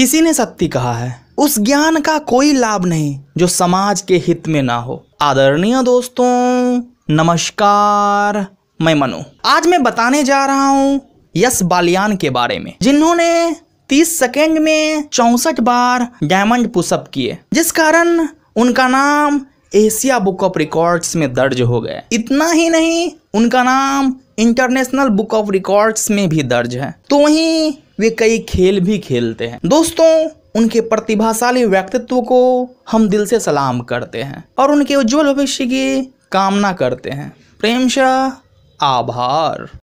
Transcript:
किसी ने सत्य कहा है उस ज्ञान का कोई लाभ नहीं जो समाज के हित में ना हो आदरणीय दोस्तों नमस्कार मैं मनु आज मैं बताने जा रहा हूँ यश बालियान के बारे में जिन्होंने 30 सेकेंड में चौसठ बार डायमंड पुशअप किए जिस कारण उनका नाम एशिया बुक ऑफ रिकॉर्ड्स में दर्ज हो गया इतना ही नहीं उनका नाम इंटरनेशनल बुक ऑफ रिकॉर्ड्स में भी दर्ज है तो वहीं वे कई खेल भी खेलते हैं दोस्तों उनके प्रतिभाशाली व्यक्तित्व को हम दिल से सलाम करते हैं और उनके उज्जवल भविष्य की कामना करते हैं प्रेम शाह आभार